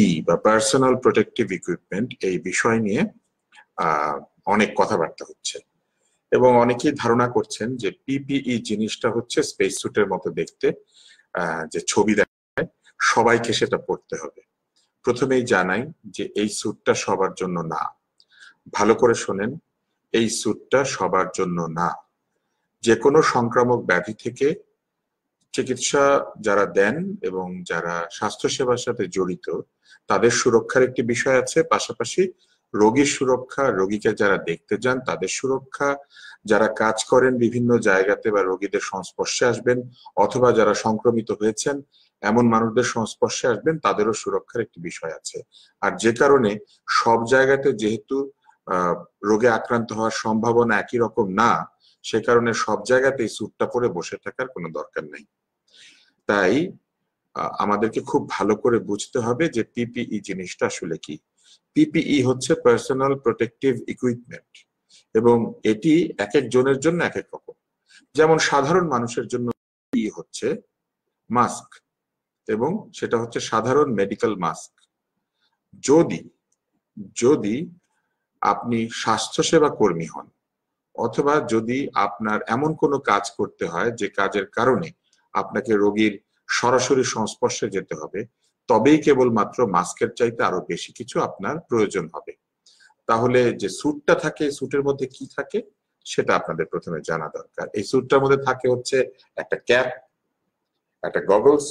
ই e, বা personal protective equipment এই বিষয় নিয়ে অনেক কথাবার্তা হচ্ছে এবং অনেকেই ধারণা করছেন যে পিপিই e জিনিসটা হচ্ছে স্পেস স্যুটের মতো দেখতে যে ছবি দেখায় সবাইকে সেটা পড়তে হবে প্রথমেই জানাই যে এই স্যুটটা সবার জন্য না ভালো করে শোনেন এই স্যুটটা সবার জন্য না যে কোনো সংক্রামক ব্যাধি থেকে চিকিৎসা যারা দেন এবং যারা স্বাস্থ্যসেবার সাথে জড়িত তাদের সুরক্ষার একটি বিষয় আছে পাশাপাশি রোগীর সুরক্ষা রোগীকে যারা দেখতে যান তাদের সুরক্ষা যারা কাজ করেন বিভিন্ন জায়গাতে বা রোগীদের সংস্পর্শে আসবেন অথবা যারা সংক্রমিত হয়েছেন এমন মানুষদের সংস্পর্শে আসবেন তাদেরও সুরক্ষার একটি বিষয় আছে আর যে কারণে সব জায়গাতে যেহেতু রোগে আক্রান্ত হওয়ার সম্ভাবনা একই রকম না সে কারণে সব জায়গাতেই স্যুটটা পরে বসে থাকার কোনো দরকার নেই তাই আমাদেরকে খুব ভালো করে বুঝতে হবে যে পিপিই e জিনিসটা আসলে কি পিপিই e হচ্ছে পার্সোনাল প্রোটেকটিভ ইকুইপমেন্ট এবং এটি এক একজনের জন্য এক এক রকম যেমন সাধারণ মানুষের জন্য ই e হচ্ছে মাস্ক এবং সেটা হচ্ছে সাধারণ মেডিকেল মাস্ক যদি যদি আপনি স্বাস্থ্যসেবা কর্মী হন অথবা যদি আপনার এমন কোনো কাজ করতে হয় যে কাজের কারণে আপনাকে রোগীর সরাসরি সংস্পর্শে যেতে হবে তবেই কেবলমাত্র মাস্কের চাইতে আরো বেশি কিছু আপনার প্রয়োজন হবে তাহলে যে স্যুটটা থাকে স্যুটের মধ্যে কি থাকে সেটা আপনাদের প্রথমে জানা দরকার এই স্যুটটার মধ্যে থাকে হচ্ছে একটা ক্যাপ একটা গগলস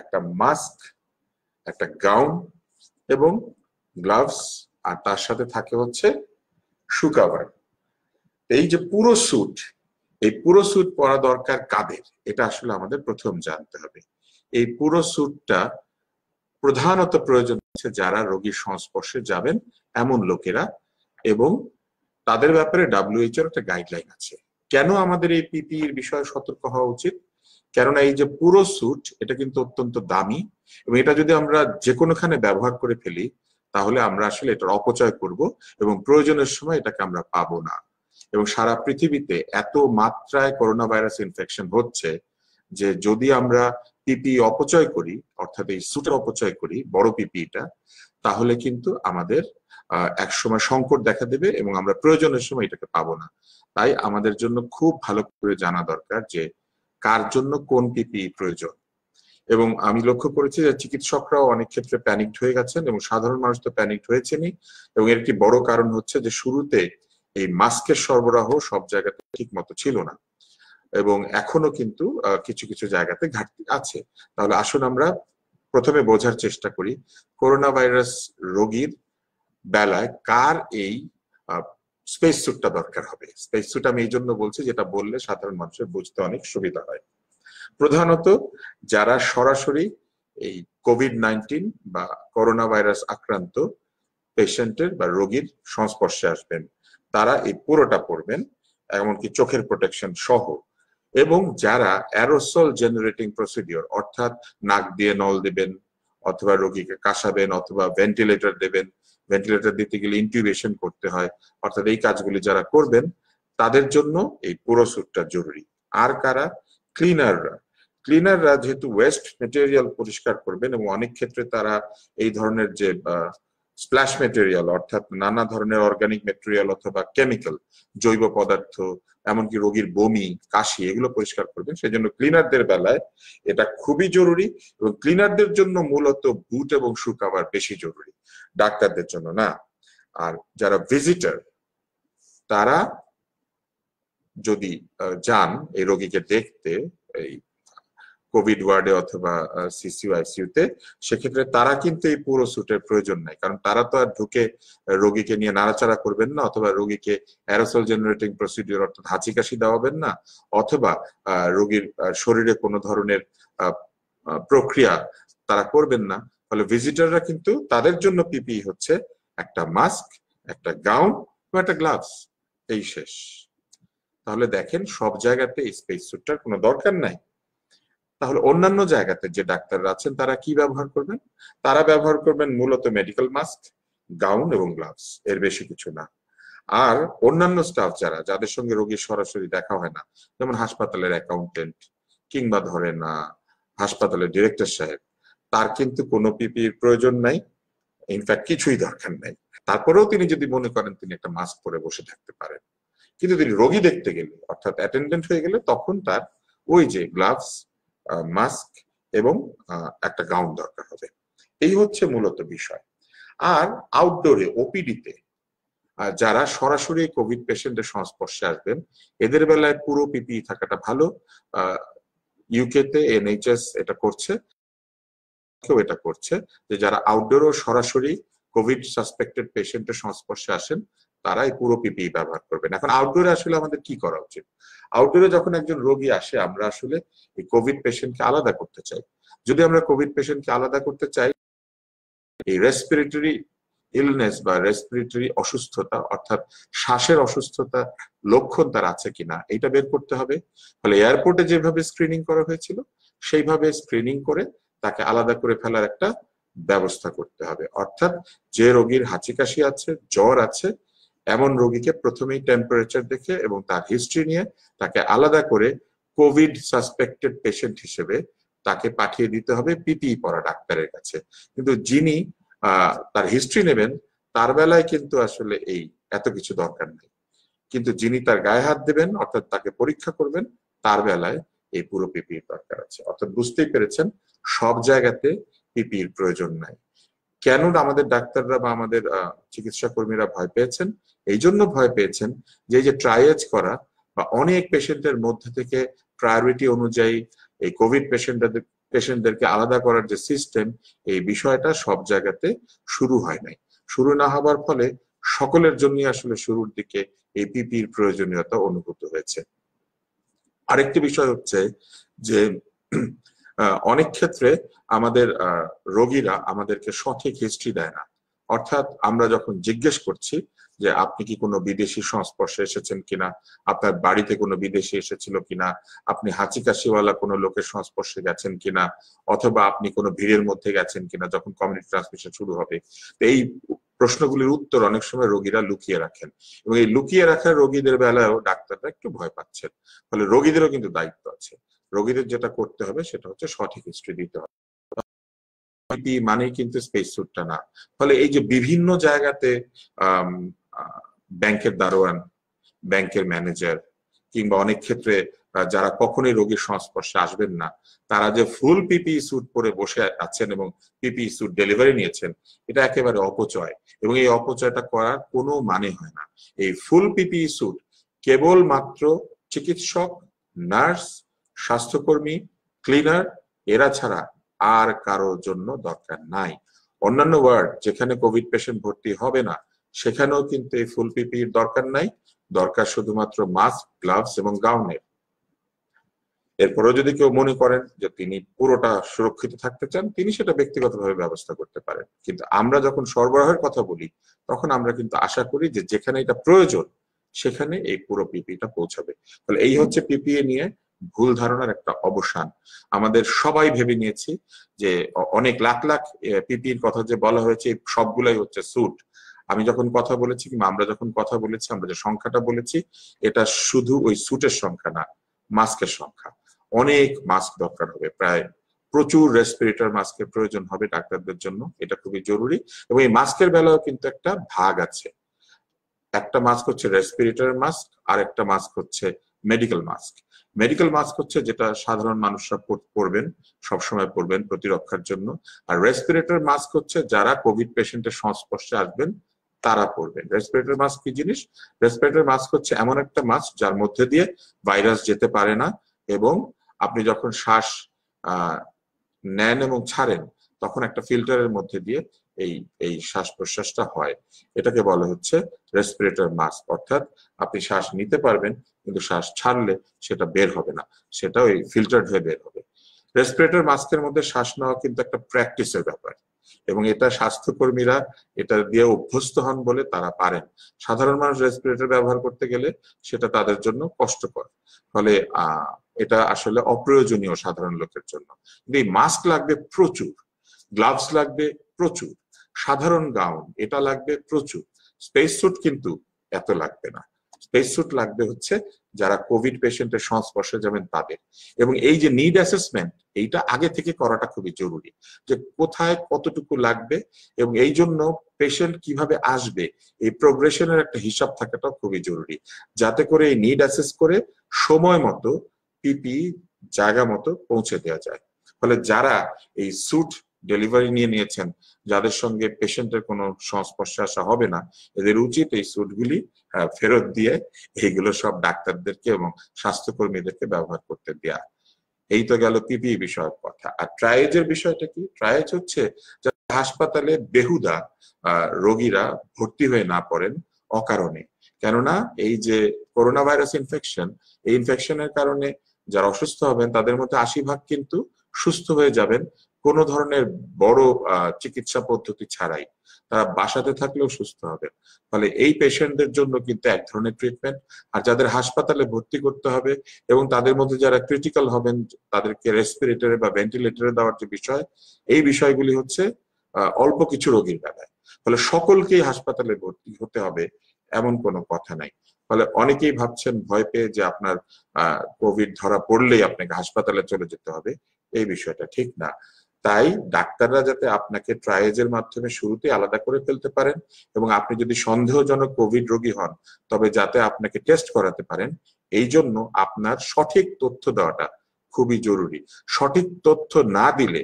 একটা মাস্ক একটা গাউন এবং গ্লাভস আর তার সাথে থাকে হচ্ছে শু কাভার এই যে পুরো স্যুট এই পুরো স্যুট পরা দরকার কাদের এটা আসলে আমাদের প্রথম জানতে হবে এই পুরো স্যুটটা প্রধানত প্রয়োজন হচ্ছে যারা রোগীর সংস্পর্শে যাবেন এমন লোকেরা এবং তাদের ব্যাপারে ডাব্লিউএইচ এর একটা গাইডলাইন আছে কেন আমাদের এই পিপি এর e বিষয়ে সতর্ক হওয়া উচিত কেননা এই যে পুরো স্যুট এটা কিন্তু অত্যন্ত দামি এবং এটা যদি আমরা যে কোনোখানে ব্যবহার করে ফেলি তাহলে আমরা আসলে এটার অপচয় করব এবং প্রয়োজনের সময় এটাকে আমরা পাবো না এবং সারা পৃথিবীতে এত মাত্রায় করোনা ভাইরাস ইনফেকশন হচ্ছে যে যদি আমরা পিপি অপচয় করি অর্থাৎ এই সুটের অপচয় করি বড় পিপিটা তাহলে কিন্তু আমাদের একসময় সংকট দেখা দেবে এবং আমরা প্রয়োজনের সময় এটাকে পাবো না তাই আমাদের জন্য খুব ভালো করে জানা দরকার যে কার জন্য কোন পিপি প্রয়োজন এবং আমি লক্ষ্য করেছি যে চিকিৎসকরাও অনেক ক্ষেত্রে প্যানিক হয়ে গেছেন এবং সাধারণ মানুষ তো প্যানিক হয়েছেনই এবং এর একটি বড় কারণ হচ্ছে যে শুরুতে এই মাস্কের সরবরাহ সব জায়গাতে ঠিক মতো ছিল না এবং এখনো কিন্তু কিছু কিছু জায়গাতে ঘাটতি আছে তাহলে আসুন আমরা প্রথমে বোঝার চেষ্টা করি করোনা ভাইরাস রোগীর বেলায় কার এই স্পেস স্যুটটা দরকার হবে স্পেস স্যুট আমি এই জন্য বলছি যেটা বললে সাধারণ মানুষের বুঝতে অনেক সুবিধা হয় প্রধানত যারা সরাসরি এই কোভিড নাইন্টিন বা করোনা ভাইরাস আক্রান্ত পেশেন্টের বা রোগীর সংস্পর্শে আসবেন তারা এই পুরোটা পড়বেন এমনকি চোখের প্রোটেকশন সহ এবং যারা অ্যারোসল জেনারেটিং প্রসিডিওর অর্থাৎ নাক দিয়ে নল দেবেন অথবা রোগীকে কাশাবেন অথবা ভেন্টিলেটর দেবেন ভেন্টিলেটর দিতে গেলে ইন্টিউবেশন করতে হয় অর্থাৎ এই কাজগুলি যারা করবেন তাদের জন্য এই পুরো স্যুটটা জরুরি আর কারা ক্লিনাররা ক্লিনাররা যেহেতু ওয়েস্ট মেটেরিয়াল পরিষ্কার করবেন এবং অনেক ক্ষেত্রে তারা এই ধরনের যে স্প্ল্যাশ মেটেরিয়াল অর্থাৎ নানা ধরনের অর্গানিক মেটেরিয়াল অথবা কেমিক্যাল জৈব পদার্থ এমনকি রোগীর বমি কাশি এগুলো পরিষ্কার করবেন সেই জন্য ক্লিনারদের বেলায় এটা খুবই জরুরি এবং ক্লিনারদের জন্য মূলত বুট এবং শু কাভার বেশি জরুরি ডাক্তারদের জন্য না আর যারা ভিজিটার তারা যদি যান এই রোগীকে দেখতে এই কোভিড ওয়ার্ডে অথবা সিসিউ তে সেক্ষেত্রে তারা কিন্তু এই পুরো সুটের প্রয়োজন নাই কারণ তারা তো আর ঢুকে রোগীকে নিয়ে নাড়াচাড়া করবেন না অথবা রোগীকে অ্যারোসল জেনারেটিং প্রসিডিউর অর্থাৎ হাঁচি কাশি দেওয়াবেন না অথবা রোগীর শরীরে কোনো ধরনের প্রক্রিয়া তারা করবেন না ফলে ভিজিটাররা কিন্তু তাদের জন্য পিপি e হচ্ছে একটা মাস্ক একটা গাউন বা একটা গ্লাভস এই শেষ তাহলে দেখেন সব জায়গাতে স্পেস স্যুটটার কোনো দরকার নাই তাহলে অন্যান্য জায়গাতে যে ডাক্তাররা আছেন তারা কি ব্যবহার করবেন তারা ব্যবহার করবেন মূলত মেডিকেল মাস্ক গাউন এবং গ্লাভস এর বেশি কিছু না আর অন্যান্য স্টাফ যারা যাদের সঙ্গে রোগীর সরাসরি দেখা হয় না যেমন হাসপাতালের অ্যাকাউন্টেন্ট কিংবা ধরেন হাসপাতালের ডিরেক্টর সাহেব তার কিন্তু কোনো পিপির প্রয়োজন নাই ইনফ্যাক্ট কিছুই দরকার নাই তারপরেও তিনি যদি মনে করেন তিনি একটা মাস্ক পরে বসে থাকতে পারেন কিন্তু তিনি রোগী দেখতে গেলে অর্থাৎ অ্যাটেন্ডেন্ট হয়ে গেলে তখন তার ওই যে গ্লাভস মাস্ক এবং একটা গাউন দরকার হবে এই হচ্ছে মূলত বিষয় আর আউটডোরে ওপিডিতে যারা সরাসরি কোভিড পেশেন্টের সংস্পর্শে আসবেন এদের বেলায় পুরো পিপি e থাকাটা ভালো ইউকেতে এনএইচএস এটা করছে কেউ এটা করছে যে যারা আউটডোরও সরাসরি কোভিড সাসপেক্টেড পেশেন্টের সংস্পর্শে আসেন তারাই পুরো পিপিই ব্যবহার করবেন এখন আউটডোরে আসলে আমাদের কি করা উচিত আউটডোরে যখন একজন রোগী আসে আমরা আসলে এই কোভিড পেশেন্টকে আলাদা করতে চাই যদি আমরা কোভিড পেশেন্টকে আলাদা করতে চাই এই রেসপিরেটরি ইলনেস বা রেসপিরেটরি অসুস্থতা অর্থাৎ শ্বাসের অসুস্থতা লক্ষণ তার আছে কিনা এটা বের করতে হবে ফলে এয়ারপোর্টে যেভাবে স্ক্রিনিং করা হয়েছিল সেইভাবে স্ক্রিনিং করে তাকে আলাদা করে ফেলার একটা ব্যবস্থা করতে হবে অর্থাৎ যে রোগীর হাঁচি কাশি আছে জ্বর আছে এমন রোগীকে প্রথমেই টেম্পারেচার দেখে এবং তার হিস্ট্রি নিয়ে তাকে আলাদা করে কোভিড সাসপেক্টেড পেশেন্ট হিসেবে তাকে পাঠিয়ে দিতে হবে পিপি e পরা ডাক্তারের কাছে কিন্তু যিনি তার হিস্ট্রি নেবেন তার বেলায় কিন্তু আসলে এই এত কিছু দরকার নেই কিন্তু যিনি তার গায়ে হাত দেবেন অর্থাৎ তাকে পরীক্ষা করবেন তার বেলায় এই পুরো পিপির e দরকার আছে অর্থাৎ বুঝতেই পেরেছেন সব জায়গাতে পিপির e প্রয়োজন নাই কেন আমাদের ডাক্তাররা বা আমাদের চিকিৎসা কর্মীরা ভয় পেয়েছেন এই জন্য ভয় পেয়েছেন যে যে ট্রাইয়েজ করা বা অনেক পেশেন্টের মধ্যে থেকে প্রায়োরিটি অনুযায়ী এই কোভিড পেশেন্টদের পেশেন্টদেরকে আলাদা করার যে সিস্টেম এই বিষয়টা সব জায়গাতে শুরু হয় নাই শুরু না হবার ফলে সকলের জন্য আসলে শুরুর দিকে এই প্রয়োজনীয়তা অনুভূত হয়েছে আরেকটি বিষয় হচ্ছে যে অনেক ক্ষেত্রে আমাদের রোগীরা আমাদেরকে সঠিক হিস্ট্রি দেয় না অর্থাৎ আমরা যখন জিজ্ঞেস করছি যে আপনি কি কোনো বিদেশি সংস্পর্শে এসেছেন কিনা আপনার বাড়িতে কোনো বিদেশি এসেছিল কিনা আপনি হাঁচি কাশিওয়ালা কোনো লোকের সংস্পর্শে গেছেন কিনা অথবা আপনি কোনো ভিড়ের মধ্যে গেছেন কিনা যখন কমিউনিটি ট্রান্সমিশন শুরু হবে তো এই প্রশ্নগুলির উত্তর অনেক সময় রোগীরা লুকিয়ে রাখেন এবং এই লুকিয়ে রাখা রোগীদের বেলায়ও ডাক্তাররা একটু ভয় পাচ্ছেন ফলে রোগীদেরও কিন্তু দায়িত্ব আছে রোগীদের যেটা করতে হবে সেটা হচ্ছে সঠিক হিস্ট্রি দিতে হবে মানে কিন্তু স্পেস স্যুটটা না ফলে এই যে বিভিন্ন জায়গাতে ব্যাংকের দারোয়ান ব্যাংকের ম্যানেজার কিংবা অনেক ক্ষেত্রে যারা কখনোই রোগীর সংস্পর্শে আসবেন না তারা যে ফুল পিপি স্যুট পরে বসে আছেন এবং পিপি স্যুট ডেলিভারি নিয়েছেন এটা একেবারে অপচয় এবং এই অপচয়টা করার কোনো মানে হয় না এই ফুল পিপি স্যুট কেবলমাত্র চিকিৎসক নার্স স্বাস্থ্যকর্মী ক্লিনার এরা ছাড়া আর কারোর জন্য দরকার নাই অন্যান্য ওয়ার্ড যেখানে কোভিড পেশেন্ট ভর্তি হবে না সেখানেও কিন্তু এই ফুল পিপির e দরকার নাই দরকার শুধুমাত্র মাস্ক গ্লাভস এবং গাউনের এরপরেও যদি কেউ মনে করেন যে তিনি পুরোটা সুরক্ষিত থাকতে চান তিনি সেটা ব্যক্তিগতভাবে ব্যবস্থা করতে পারেন কিন্তু আমরা যখন সরবরাহের কথা বলি তখন আমরা কিন্তু আশা করি যে যেখানে এটা প্রয়োজন সেখানে এই পুরো পিপিটা e পৌঁছাবে তাহলে এই হচ্ছে পিপিএ e নিয়ে ভুল ধারণার একটা অবসান আমাদের সবাই ভেবে নিয়েছি যে অনেক লাখ লাখ পিপির কথা যে বলা হয়েছে সবগুলাই হচ্ছে স্যুট আমি যখন কথা বলেছি কিংবা আমরা যখন কথা বলেছি আমরা যে সংখ্যাটা বলেছি এটা শুধু ওই স্যুটের সংখ্যা না মাস্কের সংখ্যা অনেক মাস্ক দরকার হবে প্রায় প্রচুর রেসপিরেটর মাস্কের প্রয়োজন হবে ডাক্তারদের জন্য এটা খুবই জরুরি এবং এই মাস্কের বেলাও কিন্তু একটা ভাগ আছে একটা মাস্ক হচ্ছে রেসপিরেটর মাস্ক আর একটা মাস্ক হচ্ছে মেডিকেল মাস্ক মেডিকেল মাস্ক হচ্ছে যেটা সাধারণ মানুষরা পরবেন সবসময় পরবেন প্রতিরক্ষার জন্য আর রেসপিরেটর মাস্ক হচ্ছে যারা কোভিড পেশেন্টের সংস্পর্শে আসবেন তারা পরবেন রেসপিরেটর মাস্ক কি জিনিস রেসপিরেটর মাস্ক হচ্ছে এমন একটা মাস্ক যার মধ্যে দিয়ে ভাইরাস যেতে পারে না এবং আপনি যখন শ্বাস নেন এবং ছাড়েন তখন একটা ফিল্টারের মধ্যে দিয়ে এই এই শ্বাস প্রশ্বাসটা হয় এটাকে বলা হচ্ছে রেসপিরেটর মাস্ক অর্থাৎ আপনি শ্বাস নিতে পারবেন কিন্তু শ্বাস ছাড়লে সেটা বের হবে না সেটা ওই ফিল্টার্ড হয়ে বের হবে রেসপিরেটর মাস্কের মধ্যে শ্বাস নেওয়া কিন্তু একটা প্র্যাকটিসের ব্যাপার এবং এটা স্বাস্থ্যকর্মীরা এটা দিয়ে অভ্যস্ত হন বলে তারা পারেন সাধারণ মানুষ রেসপিরেটর ব্যবহার করতে গেলে সেটা তাদের জন্য কষ্টকর ফলে এটা আসলে অপ্রয়োজনীয় সাধারণ লোকের জন্য কিন্তু এই মাস্ক লাগবে প্রচুর গ্লাভস লাগবে প্রচুর সাধারণ গাউন এটা লাগবে প্রচুর স্পেস স্যুট কিন্তু এত লাগবে না স্পেস স্যুট লাগবে হচ্ছে যারা কোভিড পেশেন্টের সংস্পর্শে যাবেন তাদের এবং এই যে নিড অ্যাসেসমেন্ট এইটা আগে থেকে করাটা খুবই জরুরি যে কোথায় কতটুকু লাগবে এবং এই জন্য পেশেন্ট কিভাবে আসবে এই প্রোগ্রেশনের একটা হিসাব থাকাটা খুবই জরুরি যাতে করে এই নিড অ্যাসেস করে সময় মতো পিপি জায়গা মতো পৌঁছে দেওয়া যায় ফলে যারা এই স্যুট ডেলিভারি নিয়ে নিয়েছেন যাদের সঙ্গে পেশেন্টের কোনো সংস্পর্শে আসা হবে না এদের উচিত এই স্যুটগুলি ফেরত দিয়ে এইগুলো সব ডাক্তারদেরকে এবং স্বাস্থ্যকর্মীদেরকে ব্যবহার করতে দেয়া এই তো গেল পিপি বিষয়ক কথা আর ট্রায়েজের বিষয়টা কি ট্রায়েজ হচ্ছে হাসপাতালে বেহুদা রোগীরা ভর্তি হয়ে না পড়েন অকারণে কেননা এই যে করোনা ভাইরাস ইনফেকশন এই ইনফেকশনের কারণে যারা অসুস্থ হবেন তাদের মধ্যে আশি ভাগ কিন্তু সুস্থ হয়ে যাবেন কোনো ধরনের বড় চিকিৎসা পদ্ধতি ছাড়াই তারা বাসাতে থাকলেও সুস্থ হবে ফলে এই পেশেন্টদের জন্য কিন্তু এক ধরনের ট্রিটমেন্ট আর যাদের হাসপাতালে ভর্তি করতে হবে এবং তাদের মধ্যে যারা ক্রিটিক্যাল হবেন তাদেরকে রেসপিরেটরে বা ভেন্টিলেটরে দেওয়ার যে বিষয় এই বিষয়গুলি হচ্ছে অল্প কিছু রোগীর বেলায় ফলে সকলকেই হাসপাতালে ভর্তি হতে হবে এমন কোনো কথা নাই ফলে অনেকেই ভাবছেন ভয় পেয়ে যে আপনার কোভিড ধরা পড়লেই আপনাকে হাসপাতালে চলে যেতে হবে এই বিষয়টা ঠিক না তাই ডাক্তাররা যাতে আপনাকে ট্রায়েজের মাধ্যমে শুরুতে আলাদা করে ফেলতে পারেন এবং আপনি যদি সন্দেহজনক কোভিড রোগী হন তবে যাতে আপনাকে টেস্ট করাতে পারেন এই জন্য আপনার সঠিক তথ্য দেওয়াটা খুবই জরুরি সঠিক তথ্য না দিলে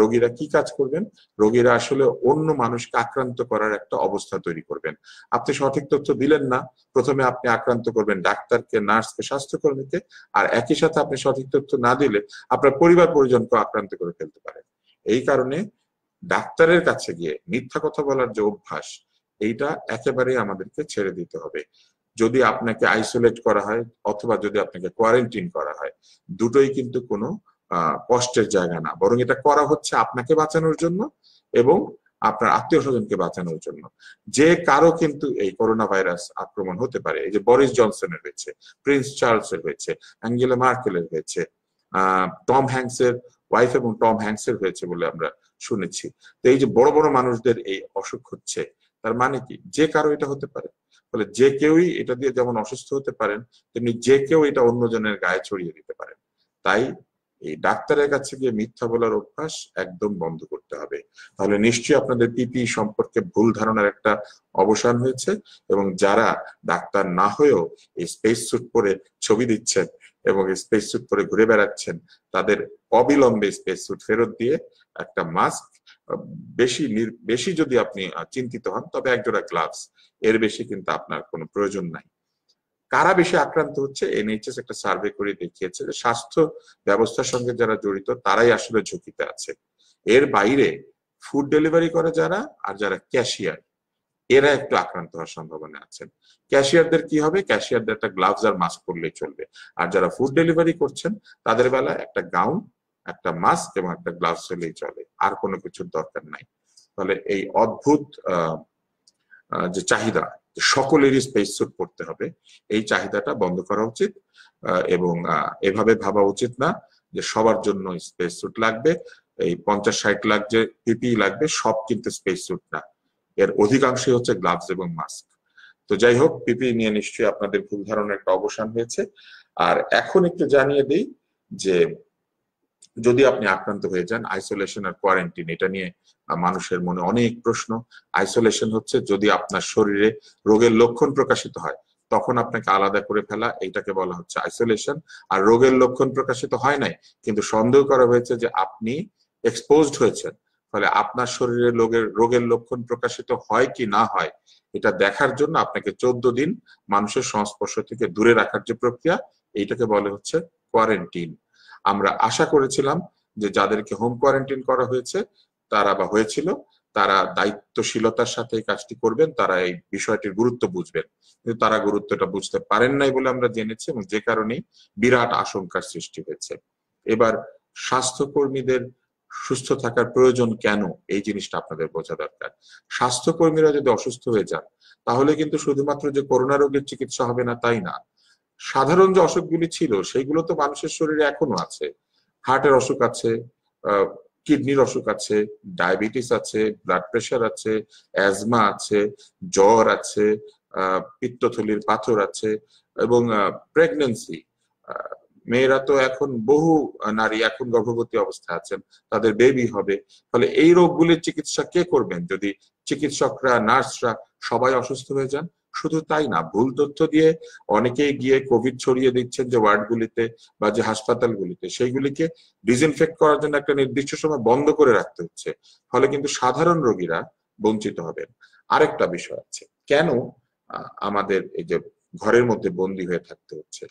রোগীরা কি কাজ করবেন রোগীরা আসলে অন্য মানুষকে আক্রান্ত করার একটা অবস্থা তৈরি করবেন আপনি সঠিক তথ্য দিলেন না প্রথমে আপনি আক্রান্ত করবেন ডাক্তারকে নার্সকে স্বাস্থ্যকর্মীকে আর একই সাথে আপনি সঠিক তথ্য না দিলে আপনার পরিবার পরিজনকে আক্রান্ত করে ফেলতে পারেন এই কারণে ডাক্তারের কাছে গিয়ে মিথ্যা কথা বলার যে অভ্যাস এইটা একেবারেই আমাদেরকে ছেড়ে দিতে হবে যদি আপনাকে আইসোলেট করা হয় অথবা যদি আপনাকে কোয়ারেন্টিন করা হয় দুটোই কিন্তু কোনো কষ্টের জায়গা না বরং এটা করা হচ্ছে আপনাকে বাঁচানোর জন্য এবং আপনার আত্মীয় স্বজনকে বাঁচানোর জন্য যে কারো কিন্তু এই করোনা ভাইরাস আক্রমণ হতে পারে এই যে বরিস জনসনের হয়েছে প্রিন্স চার্লস এর হয়েছে অ্যাঙ্গেলা মার্কেলের হয়েছে টম হ্যাংস ওয়াইফ এবং টম হ্যাংসের হয়েছে বলে আমরা শুনেছি তো এই যে বড় বড় মানুষদের এই অসুখ হচ্ছে তার মানে কি যে কারো এটা হতে পারে ফলে যে কেউই এটা দিয়ে যেমন অসুস্থ হতে পারেন তেমনি যে কেউ এটা অন্যজনের গায়ে ছড়িয়ে দিতে পারেন তাই এই ডাক্তারের কাছে গিয়ে মিথ্যা বলার অভ্যাস একদম বন্ধ করতে হবে তাহলে নিশ্চয়ই আপনাদের পিপি সম্পর্কে ভুল ধারণার একটা অবসান হয়েছে এবং যারা ডাক্তার না হয়েও এই স্পেস স্যুট পরে ছবি দিচ্ছেন এবং স্পেস স্যুট পরে ঘুরে বেড়াচ্ছেন তাদের অবিলম্বে স্পেস স্যুট ফেরত দিয়ে একটা মাস্ক বেশি বেশি যদি আপনি চিন্তিত হন তবে একজোড়া গ্লাভস এর বেশি কিন্তু আপনার কোনো প্রয়োজন নাই কারা বেশি আক্রান্ত হচ্ছে এনএইচএস একটা সার্ভে করে দেখিয়েছে যে স্বাস্থ্য ব্যবস্থার সঙ্গে যারা জড়িত তারাই আসলে ঝুঁকিতে আছে এর বাইরে ফুড ডেলিভারি করে যারা আর যারা ক্যাশিয়ার এরা একটু আক্রান্ত হওয়ার সম্ভাবনা আছেন ক্যাশিয়ারদের কি হবে ক্যাশিয়ারদের একটা গ্লাভস আর মাস্ক পরলেই চলবে আর যারা ফুড ডেলিভারি করছেন তাদের বেলা একটা গাউন একটা মাস্ক এবং একটা গ্লাভস হলেই চলে আর কোনো কিছুর দরকার নাই তাহলে এই অদ্ভুত যে চাহিদা সকলেরই স্পেস স্যুট পড়তে হবে এই চাহিদাটা বন্ধ করা উচিত এবং এভাবে ভাবা উচিত না যে সবার জন্য স্পেস স্যুট লাগবে এই পঞ্চাশ ষাট লাখ যে পিপি e লাগবে সব কিন্তু স্পেস স্যুট না এর অধিকাংশই হচ্ছে গ্লাভস এবং মাস্ক তো যাই হোক পিপি নিয়ে নিশ্চয়ই আপনাদের ভুল ধারণার একটা অবসান হয়েছে আর এখন একটু জানিয়ে দিই যে যদি আপনি আক্রান্ত হয়ে যান আইসোলেশন আর কোয়ারেন্টিন এটা নিয়ে মানুষের মনে অনেক প্রশ্ন আইসোলেশন হচ্ছে যদি আপনার শরীরে রোগের লক্ষণ প্রকাশিত হয় তখন আপনাকে আলাদা করে ফেলা এইটাকে বলা হচ্ছে আইসোলেশন আর রোগের লক্ষণ প্রকাশিত হয় নাই কিন্তু সন্দেহ করা হয়েছে যে আপনি এক্সপোজড হয়েছেন ফলে আপনার শরীরে রোগের রোগের লক্ষণ প্রকাশিত হয় কি না হয় এটা দেখার জন্য আপনাকে চোদ্দ দিন মানুষের সংস্পর্শ থেকে দূরে রাখার যে প্রক্রিয়া এইটাকে বলে হচ্ছে কোয়ারেন্টিন আমরা আশা করেছিলাম যে যাদেরকে হোম কোয়ারেন্টিন করা হয়েছে তারা বা হয়েছিল তারা দায়িত্বশীলতার সাথে এই কাজটি করবেন তারা এই বিষয়টির গুরুত্ব বুঝবেন কিন্তু তারা গুরুত্বটা বুঝতে পারেন নাই বলে আমরা জেনেছি এবং যে কারণে বিরাট আশঙ্কার সৃষ্টি হয়েছে এবার স্বাস্থ্যকর্মীদের সুস্থ থাকার প্রয়োজন কেন এই জিনিসটা আপনাদের বোঝা দরকার স্বাস্থ্যকর্মীরা যদি অসুস্থ হয়ে যান তাহলে কিন্তু শুধুমাত্র যে করোনা রোগের চিকিৎসা হবে না তাই না সাধারণ যে অসুখগুলি ছিল সেইগুলো তো মানুষের শরীরে এখনো আছে হার্টের অসুখ আছে কিডনির অসুখ আছে ডায়াবেটিস আছে ব্লাড প্রেশার আছে অ্যাজমা আছে জ্বর আছে পিত্তথলির পাথর আছে এবং প্রেগনেন্সি মেয়েরা তো এখন বহু নারী এখন গর্ভবতী অবস্থা আছেন তাদের বেবি হবে ফলে এই রোগগুলির চিকিৎসা কে করবেন যদি চিকিৎসকরা নার্সরা সবাই অসুস্থ হয়ে যান শুধু তাই না ভুল তথ্য দিয়ে অনেকেই গিয়ে কোভিড ছড়িয়ে দিচ্ছেন যে ওয়ার্ডগুলিতে বা যে হাসপাতালগুলিতে সেইগুলিকে ডিসইনফেক্ট করার জন্য একটা নির্দিষ্ট সময় বন্ধ করে রাখতে হচ্ছে ফলে কিন্তু সাধারণ রোগীরা বঞ্চিত হবেন আরেকটা বিষয় আছে কেন আমাদের এই যে ঘরের মধ্যে বন্দী হয়ে থাকতে হচ্ছে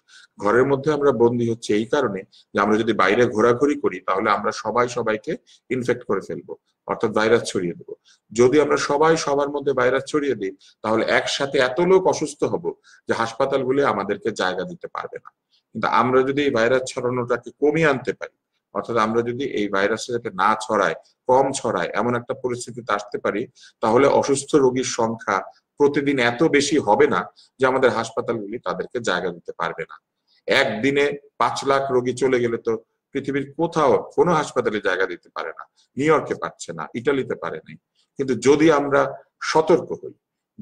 ঘরের মধ্যে আমরা বন্দী হচ্ছে এই কারণে যে আমরা যদি বাইরে ঘোরাঘুরি করি তাহলে আমরা সবাই সবাইকে ইনফেক্ট করে ফেলবো অর্থাৎ ভাইরাস ছড়িয়ে দেবো যদি আমরা সবাই সবার মধ্যে ভাইরাস ছড়িয়ে দিই তাহলে একসাথে এত লোক অসুস্থ হব যে হাসপাতালগুলি আমাদেরকে জায়গা দিতে পারবে না কিন্তু আমরা যদি এই ভাইরাস ছড়ানোটাকে কমিয়ে আনতে পারি অর্থাৎ আমরা যদি এই ভাইরাসটা যাতে না ছড়ায় কম ছড়ায় এমন একটা পরিস্থিতিতে আসতে পারি তাহলে অসুস্থ রোগীর সংখ্যা প্রতিদিন এত বেশি হবে না যে আমাদের হাসপাতালগুলি তাদেরকে জায়গা দিতে পারবে না একদিনে পাঁচ লাখ রোগী চলে গেলে তো পৃথিবীর কোথাও কোনো হাসপাতালে জায়গা দিতে পারে না নিউ ইয়র্কে পাচ্ছে না ইটালিতে পারে নাই কিন্তু যদি আমরা সতর্ক হই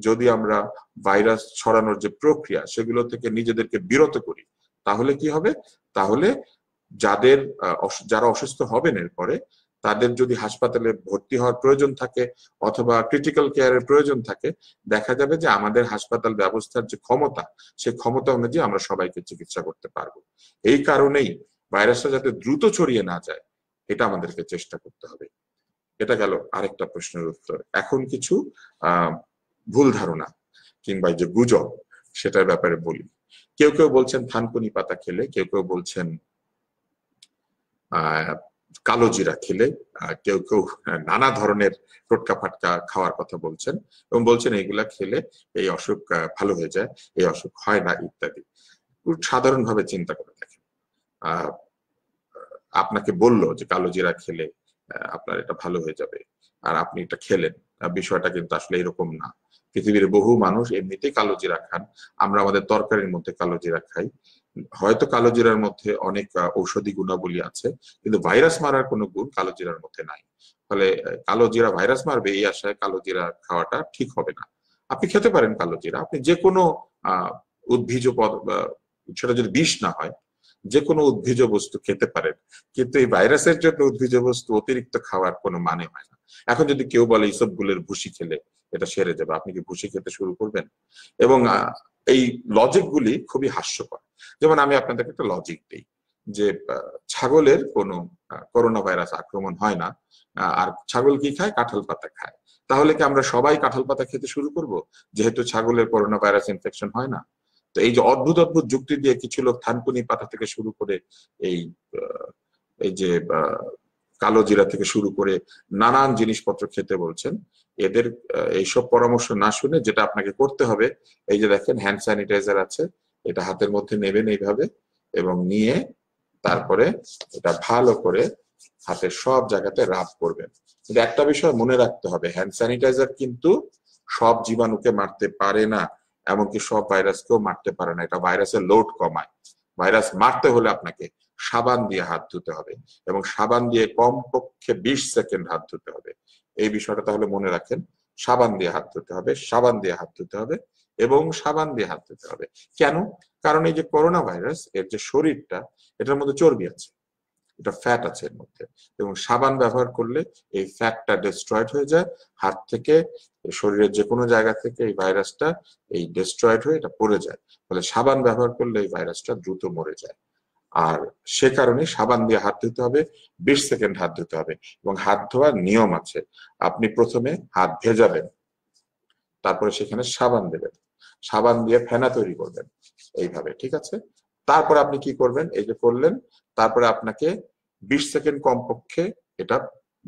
যদি আমরা ভাইরাস ছড়ানোর যে প্রক্রিয়া সেগুলো থেকে নিজেদেরকে বিরত করি তাহলে কি হবে তাহলে যাদের যারা অসুস্থ হবেন এরপরে তাদের যদি হাসপাতালে ভর্তি হওয়ার প্রয়োজন থাকে অথবা ক্রিটিক্যাল কেয়ারের প্রয়োজন থাকে দেখা যাবে যে আমাদের হাসপাতাল ব্যবস্থার যে ক্ষমতা সেই ক্ষমতা অনুযায়ী আমরা সবাইকে চিকিৎসা করতে পারবো এই কারণেই ভাইরাসটা যাতে দ্রুত ছড়িয়ে না যায় এটা আমাদেরকে চেষ্টা করতে হবে এটা গেল আরেকটা প্রশ্নের উত্তর এখন কিছু ভুল ধারণা কিংবা যে গুজব সেটার ব্যাপারে বলি কেউ কেউ বলছেন থানকুনি পাতা খেলে কেউ কেউ বলছেন আহ কালো জিরা খেলে কেউ কেউ হ্যাঁ, নানা ধরনের টোটকা ফাটকা খাওয়ার কথা বলছেন এবং বলছেন এইগুলা খেলে এই অসুখ ভালো হয়ে যায় এই অসুখ হয় না ইত্যাদি সাধারণভাবে চিন্তা করে দেখেন আপনাকে বললো যে কালো জিরা খেলে আপনার এটা ভালো হয়ে যাবে আর আপনি এটা খেলেন বিষয়টা কিন্তু আসলে এরকম না পৃথিবীর বহু মানুষ এমনিতেই কালো জিরা খান আমরা আমাদের তরকারির মধ্যে কালো জিরা খাই হয়তো কালোজিরার মধ্যে অনেক ঔষধি গুণাবলী আছে কিন্তু ভাইরাস মারার কোনো গুণ কালোজিরার মধ্যে নাই ফলে কালোজিরা ভাইরাস মারবে এই আশায় কালোজিরা খাওয়াটা ঠিক হবে না আপনি খেতে পারেন কালোজিরা আপনি যে কোনো উদ্ভিজ পদ সেটা যদি বিষ না হয় যে কোনো উদ্ভিজ বস্তু খেতে পারেন কিন্তু এই ভাইরাসের জন্য উদ্ভিজ বস্তু অতিরিক্ত খাওয়ার কোনো মানে হয় না এখন যদি কেউ বলে এইসব গুলের ভুসি খেলে এটা সেরে যাবে আপনি কি ভুসি খেতে শুরু করবেন এবং এই লজিকগুলি খুবই হাস্যকর যেমন আমি আপনাদেরকে একটা লজিক দিই যে ছাগলের কোনো করোনা ভাইরাস আক্রমণ হয় না আর ছাগল কি খায় কাঁঠাল পাতা খায় তাহলে কি আমরা সবাই কাঁঠাল পাতা খেতে শুরু করব যেহেতু ছাগলের করোনা ভাইরাস ইনফেকশন হয় না তো এই যে অদ্ভুত অদ্ভুত যুক্তি দিয়ে কিছু লোক থানকুনি পাতা থেকে শুরু করে এই এই যে কালো জিরা থেকে শুরু করে নানান জিনিসপত্র খেতে বলছেন এদের এইসব পরামর্শ না শুনে যেটা আপনাকে করতে হবে এই যে দেখেন হ্যান্ড স্যানিটাইজার আছে এটা হাতের মধ্যে নেবেন এইভাবে এবং নিয়ে তারপরে এটা ভালো করে হাতের সব জায়গাতে রাব করবেন কিন্তু একটা বিষয় মনে রাখতে হবে হ্যান্ড স্যানিটাইজার কিন্তু সব জীবাণুকে মারতে পারে না এমনকি সব ভাইরাসকেও মারতে পারে না এটা ভাইরাসের লোড কমায় ভাইরাস মারতে হলে আপনাকে সাবান দিয়ে হাত ধুতে হবে এবং সাবান দিয়ে কমপক্ষে বিশ সেকেন্ড হাত ধুতে হবে এই বিষয়টা তাহলে মনে রাখেন সাবান দিয়ে হাত ধুতে হবে সাবান দিয়ে হাত ধুতে হবে এবং সাবান দিয়ে হাত ধুতে হবে কেন কারণ এই যে করোনা ভাইরাস এর যে শরীরটা এটার মধ্যে চর্বি আছে এটা ফ্যাট আছে এর মধ্যে এবং সাবান ব্যবহার করলে এই ফ্যাটটা ডিস্ট্রয়েড হয়ে যায় হাত থেকে শরীরের যে কোনো জায়গা থেকে এই ভাইরাসটা এই ডিস্ট্রয়েড হয়ে এটা পড়ে যায় ফলে সাবান ব্যবহার করলে এই ভাইরাসটা দ্রুত মরে যায় আর সে কারণে সাবান দিয়ে হাত ধুতে হবে বিশ সেকেন্ড হাত ধুতে হবে এবং হাত ধোয়ার নিয়ম আছে আপনি প্রথমে হাত ভেজাবেন তারপরে সেখানে সাবান দেবেন সাবান দিয়ে ফেনা তৈরি করবেন এইভাবে ঠিক আছে তারপর আপনি কি করবেন এই যে করলেন তারপরে আপনাকে বিশ সেকেন্ড কমপক্ষে এটা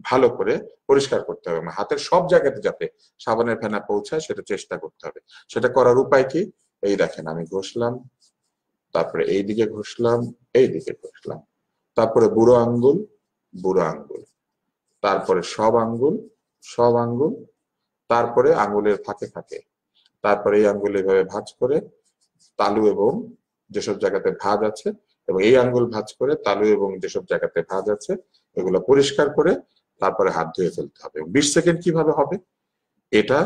ভালো করে পরিষ্কার করতে হবে হাতের সব জায়গাতে যাতে সাবানের ফেনা পৌঁছায় সেটা চেষ্টা করতে হবে সেটা করার উপায় কি এই দেখেন আমি ঘষলাম তারপরে এই দিকে ঘষলাম এই দিকে ঘষলাম তারপরে বুড়ো আঙ্গুল বুড়ো আঙ্গুল তারপরে সব আঙ্গুল সব আঙ্গুল তারপরে আঙ্গুলের ফাঁকে ফাঁকে তারপরে এই আঙ্গুল এভাবে ভাঁজ করে তালু এবং যেসব জায়গাতে ভাঁজ আছে এবং এই আঙ্গুল ভাঁজ করে তালু এবং যেসব জায়গাতে ভাঁজ আছে এগুলো পরিষ্কার করে তারপরে হাত ধুয়ে ফেলতে হবে বিশ সেকেন্ড কিভাবে হবে এটা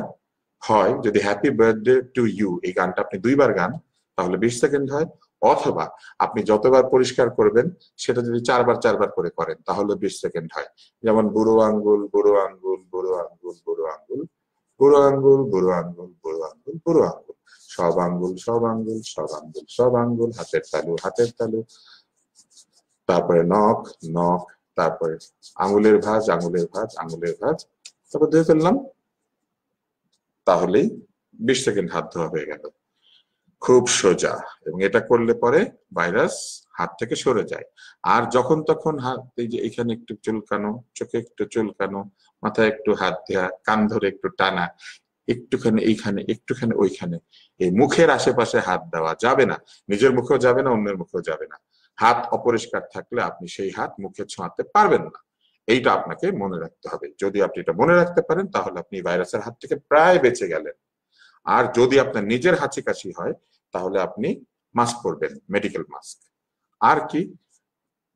হয় যদি হ্যাপি বার্থডে টু ইউ এই গানটা আপনি দুইবার গান তাহলে বিশ সেকেন্ড হয় অথবা আপনি যতবার পরিষ্কার করবেন সেটা যদি চারবার চারবার করে করেন তাহলে বিশ সেকেন্ড হয় যেমন বুড়ো আঙ্গুল বুড়ো আঙ্গুল বুড়ো আঙ্গুল বুড়ো আঙ্গুল বুড়ো আঙ্গুল বুড়ো আঙ্গুল বুড়ো আঙ্গুল বুড়ো আঙ্গুল সব আঙ্গুল সব আঙ্গুল সব আঙ্গুল সব আঙ্গুল হাতের তালু হাতের তালু তারপরে নখ নখ তারপরে আঙুলের ভাঁজ আঙুলের ভাঁজ আঙুলের ভাঁজ তারপর ধুয়ে ফেললাম তাহলেই বিশ সেকেন্ড হাত ধোয়া হয়ে গেল খুব সোজা এবং এটা করলে পরে ভাইরাস হাত থেকে সরে যায় আর যখন তখন হাত এই যে এখানে একটু চুলকানো চোখে একটু চুলকানো মাথায় একটু হাত দেয়া কান ধরে একটু টানা একটুখানি এইখানে একটুখানি ওইখানে এই মুখের আশেপাশে হাত দেওয়া যাবে না নিজের মুখেও যাবে না অন্যের মুখেও যাবে না হাত অপরিষ্কার থাকলে আপনি সেই হাত মুখে ছোঁয়াতে পারবেন না এইটা আপনাকে মনে রাখতে হবে যদি আপনি এটা মনে রাখতে পারেন তাহলে আপনি ভাইরাসের হাত থেকে প্রায় বেঁচে গেলেন আর যদি আপনার নিজের হাঁচি কাশি হয় তাহলে আপনি মাস্ক পরবেন মেডিকেল মাস্ক আর কি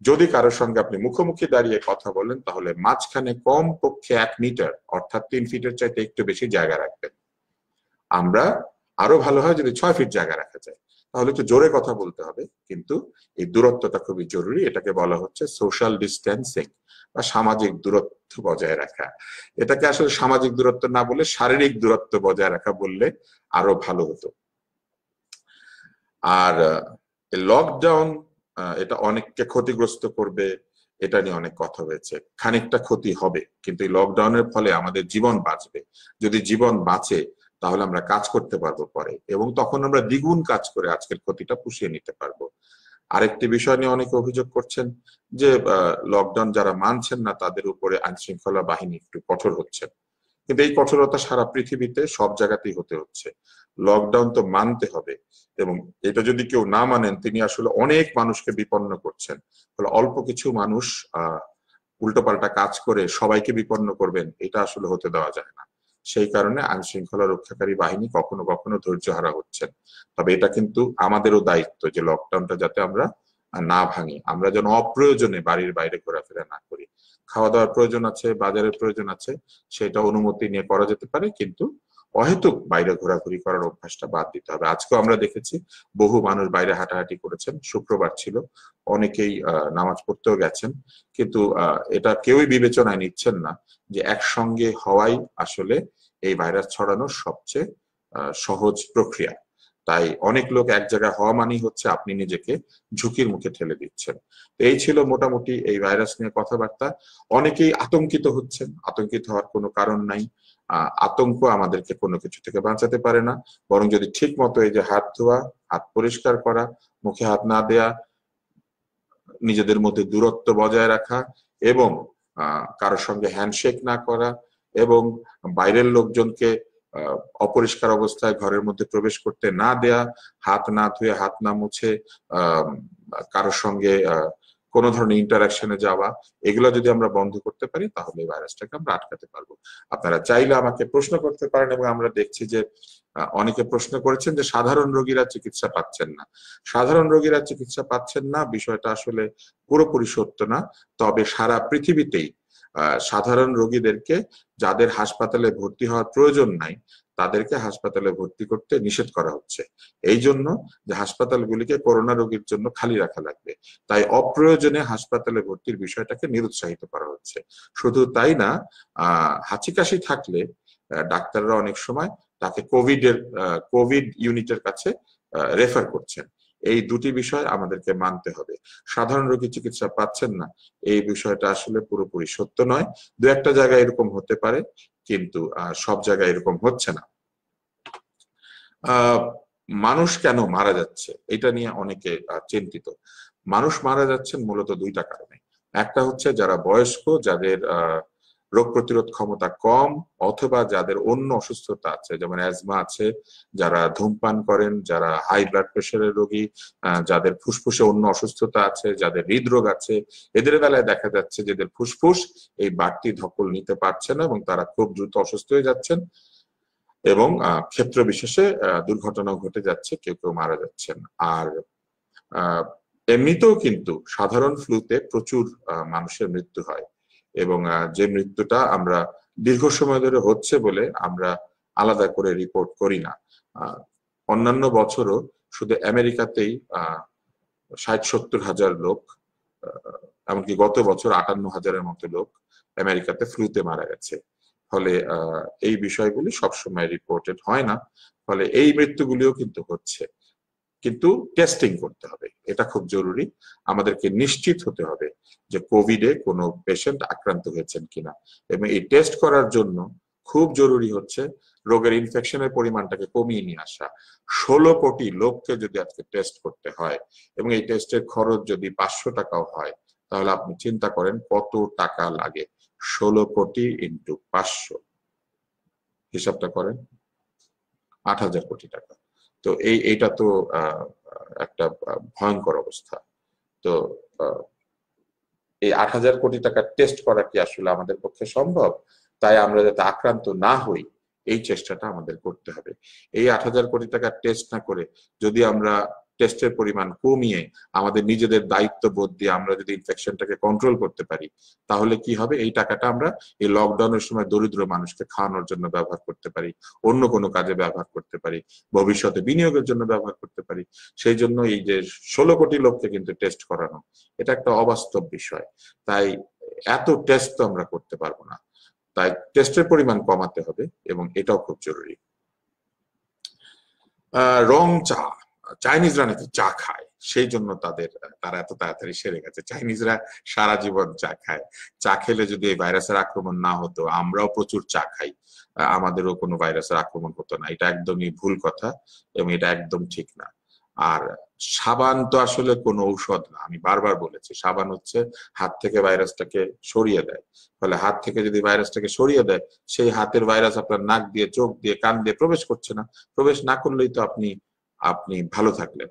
যদি কারোর সঙ্গে আপনি মুখোমুখি দাঁড়িয়ে কথা বলেন তাহলে মাঝখানে কম পক্ষে এক মিটার অর্থাৎ তিন ফিটের চাইতে একটু বেশি জায়গা রাখবেন আমরা আরো ভালো হয় যদি ছয় ফিট জায়গা রাখা যায় তাহলে একটু জোরে কথা বলতে হবে কিন্তু এই দূরত্বটা খুবই জরুরি এটাকে বলা হচ্ছে সোশ্যাল ডিস্টেন্সিং বা সামাজিক দূরত্ব বজায় রাখা এটাকে আসলে সামাজিক দূরত্ব না বলে শারীরিক দূরত্ব বজায় রাখা বললে আরো ভালো হতো আর লকডাউন এটা অনেককে ক্ষতিগ্রস্ত করবে এটা নিয়ে অনেক কথা হয়েছে খানিকটা ক্ষতি হবে কিন্তু এই লকডাউনের ফলে আমাদের জীবন বাঁচবে যদি জীবন বাঁচে তাহলে আমরা কাজ করতে পারবো পরে এবং তখন আমরা দ্বিগুণ কাজ করে আজকের ক্ষতিটা পুষিয়ে নিতে পারবো আরেকটি বিষয় নিয়ে অনেকে অভিযোগ করছেন যে লকডাউন যারা মানছেন না তাদের উপরে আইন শৃঙ্খলা বাহিনী একটু কঠোর হচ্ছে কিন্তু এই কঠোরতা সারা পৃথিবীতে সব জায়গাতেই হতে হচ্ছে লকডাউন তো মানতে হবে এবং এটা যদি কেউ না মানেন তিনি আসলে অনেক মানুষকে বিপন্ন করছেন ফলে অল্প কিছু মানুষ আহ উল্টোপাল্টা কাজ করে সবাইকে বিপন্ন করবেন এটা আসলে হতে দেওয়া যায় না সেই কারণে আইন শৃঙ্খলা রক্ষাকারী বাহিনী কখনো কখনো ধৈর্য হারা হচ্ছেন তবে এটা কিন্তু আমাদেরও দায়িত্ব যে লকডাউনটা যাতে আমরা না ভাঙি আমরা যেন অপ্রয়োজনে বাড়ির বাইরে ঘোরাফেরা না করি খাওয়া দাওয়ার প্রয়োজন আছে বাজারের প্রয়োজন আছে সেটা অনুমতি নিয়ে করা যেতে পারে কিন্তু অহেতুক বাইরে ঘোরাঘুরি করার অভ্যাসটা বাদ দিতে হবে আজকেও আমরা দেখেছি বহু মানুষ বাইরে হাঁটাহাঁটি করেছেন শুক্রবার ছিল অনেকেই নামাজ পড়তেও গেছেন কিন্তু এটা কেউই বিবেচনায় নিচ্ছেন না যে একসঙ্গে হওয়াই আসলে এই ভাইরাস ছড়ানোর সবচেয়ে সহজ প্রক্রিয়া তাই অনেক লোক এক জায়গায় হওয়া মানেই হচ্ছে আপনি নিজেকে ঝুঁকির মুখে ঠেলে দিচ্ছেন তো এই ছিল মোটামুটি এই ভাইরাস নিয়ে কথাবার্তা অনেকেই আতঙ্কিত হচ্ছেন আতঙ্কিত হওয়ার কোনো কারণ নাই আতঙ্ক আমাদেরকে কোনো কিছু থেকে বাঁচাতে পারে না বরং যদি ঠিক মতো এই যে হাত ধোয়া হাত পরিষ্কার করা মুখে হাত না দেয়া নিজেদের মধ্যে দূরত্ব বজায় রাখা এবং কারোর সঙ্গে হ্যান্ডশেক না করা এবং বাইরের লোকজনকে অপরিষ্কার অবস্থায় ঘরের মধ্যে প্রবেশ করতে না দেয়া হাত না ধুয়ে হাত না মুছে কারোর সঙ্গে কোনো ধরনের ইন্টারাকশনে যাওয়া এগুলো যদি আমরা বন্ধ করতে পারি তাহলে এই ভাইরাসটাকে আমরা আটকাতে পারবো আপনারা চাইলে আমাকে প্রশ্ন করতে পারেন এবং আমরা দেখছি যে অনেকে প্রশ্ন করেছেন যে সাধারণ রোগীরা চিকিৎসা পাচ্ছেন না সাধারণ রোগীরা চিকিৎসা পাচ্ছেন না বিষয়টা আসলে পুরোপুরি সত্য না তবে সারা পৃথিবীতেই সাধারণ রোগীদেরকে যাদের হাসপাতালে ভর্তি হওয়ার প্রয়োজন নাই তাদেরকে হাসপাতালে ভর্তি করতে নিষেধ করা হচ্ছে এই জন্য যে হাসপাতালগুলিকে করোনা রোগীর জন্য খালি রাখা লাগবে তাই অপ্রয়োজনে হাসপাতালে ভর্তির বিষয়টাকে নিরুৎসাহিত করা হচ্ছে শুধু তাই না হাঁচি কাশি থাকলে ডাক্তাররা অনেক সময় তাকে কোভিডের কোভিড ইউনিটের কাছে রেফার করছেন এই দুটি বিষয় আমাদেরকে মানতে হবে সাধারণ রোগী চিকিৎসা পাচ্ছেন না এই বিষয়টা আসলে পুরোপুরি সত্য নয় দু একটা জায়গায় এরকম হতে পারে কিন্তু সব জায়গায় এরকম হচ্ছে না মানুষ কেন মারা যাচ্ছে এটা নিয়ে অনেকে চিন্তিত মানুষ মারা যাচ্ছেন মূলত দুইটা কারণে একটা হচ্ছে যারা বয়স্ক যাদের আহ রোগ প্রতিরোধ ক্ষমতা কম অথবা যাদের অন্য অসুস্থতা আছে যেমন অ্যাজমা আছে যারা ধূমপান করেন যারা হাই ব্লাড প্রেশারের রোগী যাদের ফুসফুসে অন্য অসুস্থতা আছে যাদের হৃদরোগ আছে এদের বেলায় দেখা যাচ্ছে যাদের ফুসফুস এই বাড়তি ধকল নিতে পারছে না এবং তারা খুব দ্রুত অসুস্থ হয়ে যাচ্ছেন এবং ক্ষেত্র বিশেষে দুর্ঘটনা ঘটে যাচ্ছে কেউ কেউ মারা যাচ্ছেন আর এমনিতেও কিন্তু সাধারণ ফ্লুতে প্রচুর মানুষের মৃত্যু হয় এবং যে মৃত্যুটা আমরা দীর্ঘ সময় ধরে হচ্ছে বলে আমরা আলাদা করে রিপোর্ট করি না অন্যান্য বছরও শুধু আমেরিকাতেই ষাট সত্তর হাজার লোক এমনকি গত বছর আটান্ন হাজারের মতো লোক আমেরিকাতে ফ্লুতে মারা গেছে ফলে এই বিষয়গুলি সবসময় রিপোর্টেড হয় না ফলে এই মৃত্যুগুলিও কিন্তু হচ্ছে কিন্তু টেস্টিং করতে হবে এটা খুব জরুরি আমাদেরকে নিশ্চিত হতে হবে যে কোভিডে কোনো পেশেন্ট আক্রান্ত হয়েছেন কিনা এবং এই টেস্ট করার জন্য খুব জরুরি হচ্ছে রোগের ইনফেকশনের পরিমাণটাকে কমিয়ে নিয়ে আসা ষোলো কোটি লোককে যদি আজকে টেস্ট করতে হয় এবং এই টেস্টের খরচ যদি পাঁচশো টাকাও হয় তাহলে আপনি চিন্তা করেন কত টাকা লাগে ষোলো কোটি ইন্টু পাঁচশো হিসাবটা করেন আট হাজার কোটি টাকা তো এই এইটা তো একটা ভয়ঙ্কর অবস্থা তো এই আট হাজার কোটি টাকা টেস্ট করা কি আসলে আমাদের পক্ষে সম্ভব তাই আমরা যাতে আক্রান্ত না হই এই চেষ্টাটা আমাদের করতে হবে এই আট হাজার কোটি টাকা টেস্ট না করে যদি আমরা টেস্টের পরিমাণ কমিয়ে আমাদের নিজেদের দায়িত্ববোধ দিয়ে আমরা যদি ইনফেকশনটাকে কন্ট্রোল করতে পারি তাহলে কি হবে এই টাকাটা আমরা এই লকডাউনের সময় দরিদ্র মানুষকে খাওয়ানোর জন্য ব্যবহার করতে পারি অন্য কোনো কাজে ব্যবহার করতে পারি ভবিষ্যতে বিনিয়োগের জন্য ব্যবহার করতে পারি সেই জন্য এই যে ষোলো কোটি লোককে কিন্তু টেস্ট করানো এটা একটা অবাস্তব বিষয় তাই এত টেস্ট তো আমরা করতে পারবো না তাই টেস্টের পরিমাণ কমাতে হবে এবং এটাও খুব জরুরি রং চা চাইনিজরা নাকি চা খায় সেই জন্য তাদের তারা এত তাড়াতাড়ি সেরে গেছে চাইনিজরা সারা জীবন চা খায় চা খেলে যদি এই ভাইরাসের আক্রমণ না হতো আমরাও প্রচুর চা খাই আমাদেরও কোনো ভাইরাসের আক্রমণ হতো না এটা একদমই ভুল কথা এবং এটা একদম ঠিক না আর সাবান তো আসলে কোনো ঔষধ না আমি বারবার বলেছি সাবান হচ্ছে হাত থেকে ভাইরাসটাকে সরিয়ে দেয় ফলে হাত থেকে যদি ভাইরাসটাকে সরিয়ে দেয় সেই হাতের ভাইরাস আপনার নাক দিয়ে চোখ দিয়ে কান দিয়ে প্রবেশ করছে না প্রবেশ না করলেই তো আপনি আপনি ভালো থাকলেন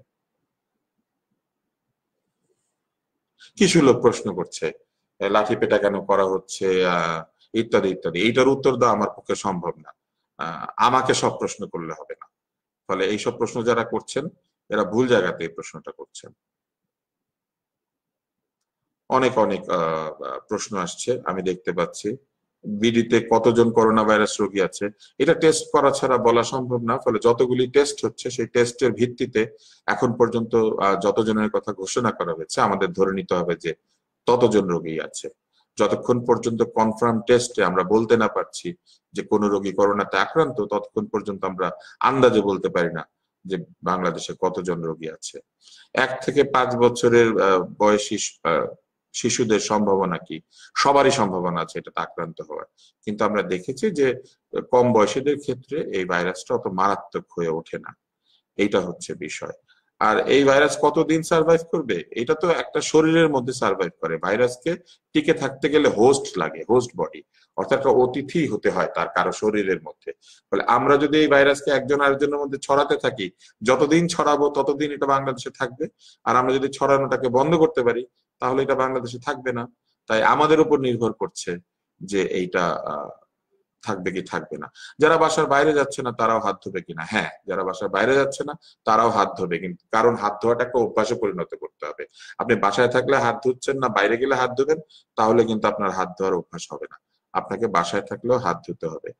কিছু লোক প্রশ্ন করছে লাঠি পেটা কেন করা হচ্ছে ইত্যাদি ইত্যাদি এইটার উত্তর দেওয়া আমার পক্ষে সম্ভব না আমাকে সব প্রশ্ন করলে হবে না ফলে এইসব প্রশ্ন যারা করছেন এরা ভুল জায়গাতে এই প্রশ্নটা করছেন অনেক অনেক প্রশ্ন আসছে আমি দেখতে পাচ্ছি বিডিতে কতজন করোনা ভাইরাস রোগী আছে এটা টেস্ট করা ছাড়া বলা সম্ভব না ফলে যতগুলি টেস্ট হচ্ছে সেই টেস্টের ভিত্তিতে এখন পর্যন্ত যতজনের কথা ঘোষণা করা হয়েছে আমাদের ধরে নিতে হবে যে ততজন রোগী আছে যতক্ষণ পর্যন্ত কনফার্ম টেস্টে আমরা বলতে না পারছি যে কোন রোগী করোনাতে আক্রান্ত ততক্ষণ পর্যন্ত আমরা আন্দাজে বলতে পারি না যে বাংলাদেশে কতজন রোগী আছে এক থেকে পাঁচ বছরের বয়সী শিশুদের সম্ভাবনা কি সবারই সম্ভাবনা আছে এটাতে আক্রান্ত হওয়ার কিন্তু আমরা দেখেছি যে কম বয়সীদের ক্ষেত্রে এই ভাইরাসটা অত মারাত্মক হয়ে ওঠে না এইটা হচ্ছে বিষয় আর এই ভাইরাস কতদিন সার্ভাইভ করবে এটা তো একটা শরীরের মধ্যে সার্ভাইভ করে ভাইরাসকে টিকে থাকতে গেলে হোস্ট লাগে হোস্ট বডি অর্থাৎ অতিথি হতে হয় তার কারো শরীরের মধ্যে ফলে আমরা যদি এই ভাইরাসকে একজন আরেকজনের মধ্যে ছড়াতে থাকি যতদিন ছড়াবো ততদিন এটা বাংলাদেশে থাকবে আর আমরা যদি ছড়ানোটাকে বন্ধ করতে পারি তাহলে এটা বাংলাদেশে থাকবে না তাই আমাদের উপর নির্ভর করছে যে এইটা থাকবে কি থাকবে না যারা বাসার বাইরে যাচ্ছে না তারাও হাত ধোবে কিনা হ্যাঁ যারা বাসার বাইরে যাচ্ছে না তারাও হাত ধোবে কিন্তু কারণ হাত ধোয়াটা একটা অভ্যাসে পরিণত করতে হবে আপনি বাসায় থাকলে হাত ধুচ্ছেন না বাইরে গেলে হাত ধোবেন তাহলে কিন্তু আপনার হাত ধোয়ার অভ্যাস হবে না আপনাকে বাসায় থাকলেও হাত ধুতে হবে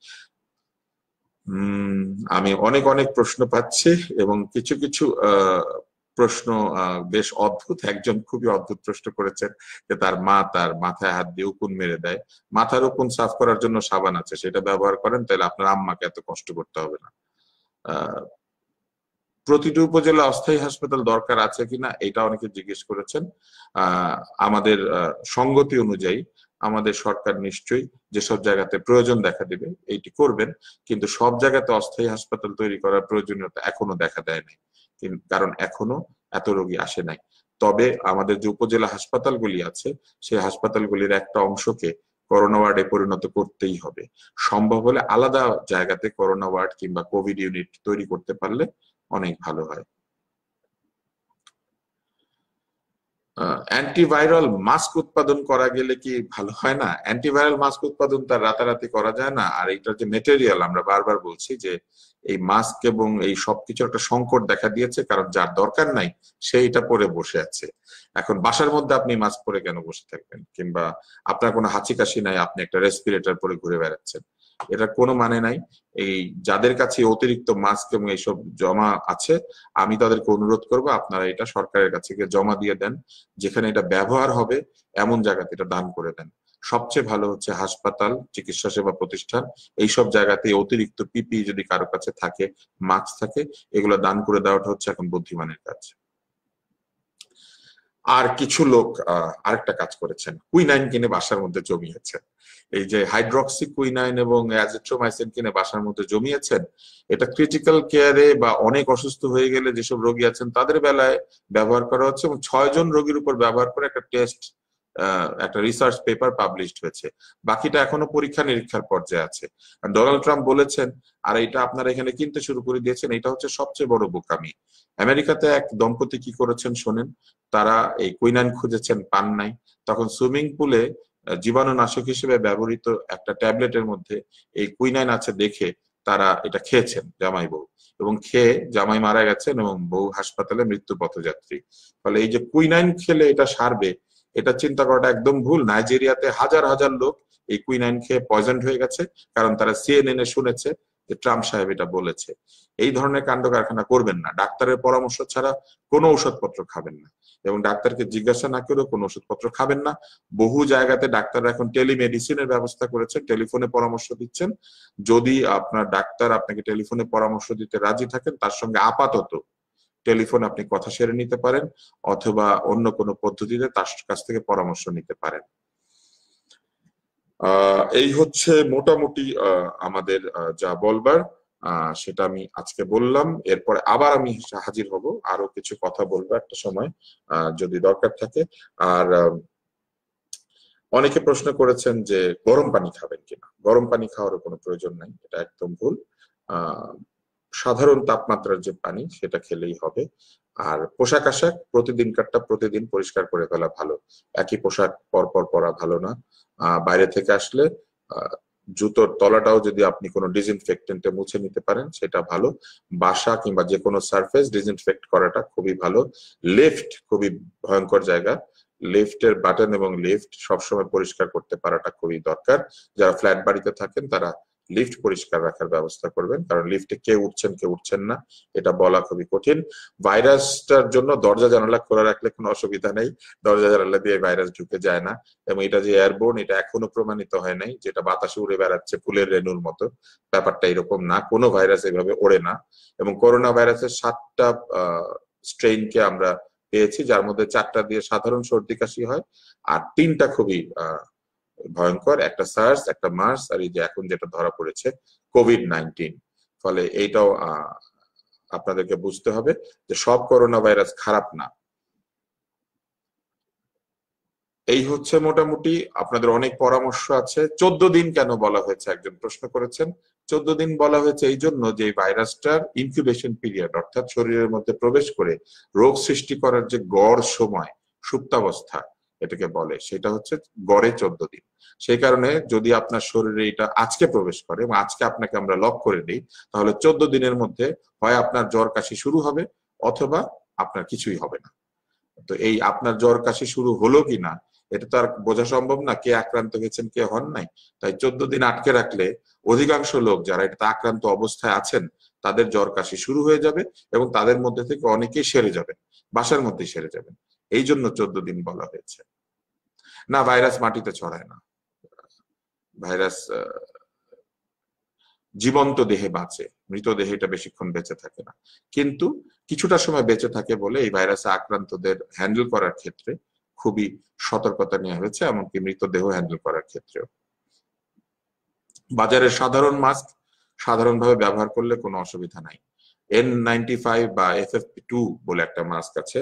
আমি অনেক অনেক প্রশ্ন পাচ্ছি এবং কিছু কিছু প্রশ্ন বেশ অদ্ভুত একজন খুবই অদ্ভুত প্রশ্ন করেছেন যে তার মা তার মাথায় হাত দিয়ে উকুন মেরে দেয় মাথার উকুন সাফ করার জন্য সাবান আছে সেটা ব্যবহার করেন তাহলে আপনার আম্মাকে এত কষ্ট করতে হবে না প্রতিটি উপজেলা অস্থায়ী হাসপাতাল দরকার আছে কিনা এটা অনেকে জিজ্ঞেস করেছেন আমাদের সঙ্গতি অনুযায়ী আমাদের সরকার নিশ্চয়ই যেসব জায়গাতে প্রয়োজন দেখা দিবে এইটি করবেন কিন্তু সব জায়গাতে অস্থায়ী হাসপাতাল তৈরি করার প্রয়োজনীয়তা এখনো দেখা দেয়নি কারণ এখনো এত রোগী আসে নাই তবে আমাদের যে উপজেলা হাসপাতালগুলি আছে সেই হাসপাতালগুলির একটা অংশকে করোনা ওয়ার্ডে পরিণত করতেই হবে সম্ভব হলে আলাদা জায়গাতে করোনা ওয়ার্ড কিংবা কোভিড ইউনিট তৈরি করতে পারলে অনেক ভালো হয় অ্যান্টিভাইরাল মাস্ক উৎপাদন করা গেলে কি ভালো হয় না অ্যান্টিভাইরাল মাস্ক উৎপাদন তার রাতারাতি করা যায় না আর এটার যে মেটেরিয়াল আমরা বারবার বলছি যে এই মাস্ক এবং এই সবকিছু একটা সংকট দেখা দিয়েছে কারণ যার দরকার নাই সে এটা পরে বসে আছে এখন বাসার মধ্যে আপনি মাস্ক পরে কেন বসে থাকবেন কিংবা আপনার কোনো হাঁচি কাশি নাই আপনি একটা রেসপিরেটার পরে ঘুরে বেড়াচ্ছেন এটা কোনো মানে নাই এই যাদের কাছে অতিরিক্ত মাস্ক এবং এইসব জমা আছে আমি তাদেরকে অনুরোধ করব আপনারা এটা সরকারের কাছে জমা দিয়ে দেন যেখানে এটা ব্যবহার হবে এমন জায়গাতে এটা দান করে দেন সবচেয়ে ভালো হচ্ছে হাসপাতাল চিকিৎসা সেবা প্রতিষ্ঠান এইসব জায়গাতে অতিরিক্ত পিপি যদি কারো কাছে থাকে মাস্ক থাকে এগুলো দান করে দেওয়াটা হচ্ছে এখন বুদ্ধিমানের কাজ আর কিছু লোক আরেকটা কাজ করেছেন কুইনাইন কিনে বাসার মধ্যে জমিয়েছে এই যে হাইড্রক্সিকুইনাইন এবং কিনে বাসার মধ্যে জমিয়েছেন এটা ক্রিটিক্যাল কেয়ারে বা অনেক অসুস্থ হয়ে গেলে যেসব রোগী আছেন তাদের বেলায় ব্যবহার করা হচ্ছে এবং ছয়জন রোগীর উপর ব্যবহার করে একটা টেস্ট একটা রিসার্চ পেপার পাবলিশড হয়েছে বাকিটা এখনো পরীক্ষা নিরীক্ষার পর্যায়ে আছে ডোনাল্ড ট্রাম্প বলেছেন আর এটা আপনারা এখানে কিনতে শুরু করে দিয়েছেন এটা হচ্ছে সবচেয়ে বড় বোকামি আমেরিকাতে এক দম্পতি কি করেছেন শোনেন তারা এই কুইনাইন খুঁজেছেন পান নাই তখন সুইমিং পুলে জীবাণুনাশক হিসেবে ব্যবহৃত একটা ট্যাবলেটের মধ্যে এই কুইনাইন আছে দেখে তারা এটা খেয়েছেন জামাই বউ এবং খেয়ে জামাই মারা গেছেন এবং বউ হাসপাতালে মৃত্যু পথযাত্রী ফলে এই যে কুইনাইন খেলে এটা সারবে এটা চিন্তা করাটা একদম ভুল নাইজেরিয়াতে হাজার হাজার লোক এই কুইনাইন খেয়ে পয়জেন্ট হয়ে গেছে কারণ তারা সিএনএন এ শুনেছে যে ট্রাম্প সাহেব এটা বলেছে এই ধরনের কাণ্ড কারখানা করবেন না ডাক্তারের পরামর্শ ছাড়া কোনো ওষুধপত্র খাবেন না এবং ডাক্তারকে জিজ্ঞাসা না করেও কোনো ওষুধপত্র খাবেন না বহু জায়গাতে ডাক্তাররা এখন টেলিমেডিসিনের ব্যবস্থা করেছে টেলিফোনে পরামর্শ দিচ্ছেন যদি আপনার ডাক্তার আপনাকে টেলিফোনে পরামর্শ দিতে রাজি থাকেন তার সঙ্গে আপাতত টেলিফোন আপনি কথা সেরে নিতে পারেন অথবা অন্য কোনো পদ্ধতিতে তার কাছ থেকে পরামর্শ নিতে পারেন এই হচ্ছে মোটামুটি আমাদের যা বলবার সেটা আমি আজকে বললাম এরপরে আবার আমি হাজির হব আরো কিছু কথা বলবো একটা সময় যদি দরকার থাকে আর অনেকে প্রশ্ন করেছেন যে গরম পানি খাবেন কিনা গরম পানি খাওয়ারও কোনো প্রয়োজন নাই এটা একদম ভুল আহ সাধারণ তাপমাত্রার যে পানি সেটা খেলেই হবে আর পোশাক আশাক প্রতিদিনকারটা প্রতিদিন পরিষ্কার করে ফেলা ভালো একই পোশাক পরপর পরা ভালো না বাইরে থেকে আসলে জুতোর তলাটাও যদি আপনি কোনো ডিসইনফেক্টেন্টে মুছে নিতে পারেন সেটা ভালো বাসা কিংবা যে কোনো সারফেস ডিসইনফেক্ট করাটা খুবই ভালো লিফট খুবই ভয়ঙ্কর জায়গা লিফটের বাটন এবং লিফট সবসময় পরিষ্কার করতে পারাটা খুবই দরকার যারা ফ্ল্যাট বাড়িতে থাকেন তারা লিফট পরিষ্কার রাখার ব্যবস্থা করবেন কারণ লিফটে কে উঠছেন কে উঠছেন না এটা বলা খুবই কঠিন ভাইরাসটার জন্য দরজা জানালা খোলা রাখলে কোনো অসুবিধা নেই দরজা জানালা দিয়ে ভাইরাস ঢুকে যায় না এবং এটা যে এয়ারবোর্ন এটা এখনো প্রমাণিত হয় নাই যেটা বাতাসে উড়ে বেড়াচ্ছে ফুলের রেণুর মতো ব্যাপারটা এরকম না কোনো ভাইরাস এভাবে ওড়ে না এবং করোনা ভাইরাসের সাতটা কে আমরা পেয়েছি যার মধ্যে চারটা দিয়ে সাধারণ সর্দি কাশি হয় আর তিনটা খুবই আহ ভয়ঙ্কর একটা সার্স একটা মার্স আর এই যে এখন যেটা ধরা পড়েছে কোভিড নাইন্টিন ফলে এইটাও আপনাদেরকে বুঝতে হবে যে সব করোনা ভাইরাস খারাপ না এই হচ্ছে মোটামুটি আপনাদের অনেক পরামর্শ আছে চোদ্দ দিন কেন বলা হয়েছে একজন প্রশ্ন করেছেন চোদ্দ দিন বলা হয়েছে এই জন্য যে ভাইরাসটার ইনকিউবেশন পিরিয়ড অর্থাৎ শরীরের মধ্যে প্রবেশ করে রোগ সৃষ্টি করার যে গড় সময় সুপ্তাবস্থা এটাকে বলে সেটা হচ্ছে গড়ে চোদ্দ দিন সেই কারণে যদি আপনার শরীরে এটা আজকে প্রবেশ করে এবং আজকে আপনাকে আমরা লক করে দিই তাহলে চোদ্দ দিনের মধ্যে হয় আপনার জ্বর কাশি শুরু হবে অথবা আপনার কিছুই হবে না তো এই আপনার জ্বর কাশি শুরু হলো কি না এটা তো আর বোঝা সম্ভব না কে আক্রান্ত হয়েছেন কে হন নাই তাই চোদ্দ দিন আটকে রাখলে অধিকাংশ লোক যারা এটা আক্রান্ত অবস্থায় আছেন তাদের জ্বর কাশি শুরু হয়ে যাবে এবং তাদের মধ্যে থেকে অনেকেই সেরে যাবেন বাসার মধ্যে সেরে যাবেন এই জন্য চোদ্দ দিন বলা হয়েছে না ভাইরাস মাটিতে ছড়ায় না ভাইরাস জীবন্ত দেহে বাঁচে মৃত দেহে এটা বেশিক্ষণ বেঁচে থাকে না কিন্তু কিছুটা সময় বেঁচে থাকে বলে এই ভাইরাসে আক্রান্তদের হ্যান্ডেল করার ক্ষেত্রে খুবই সতর্কতা নেওয়া হয়েছে এমনকি মৃতদেহ হ্যান্ডেল করার ক্ষেত্রেও বাজারের সাধারণ মাস্ক সাধারণভাবে ব্যবহার করলে কোনো অসুবিধা নাই এন নাইনটি ফাইভ বা এফএফপি টু বলে একটা মাস্ক আছে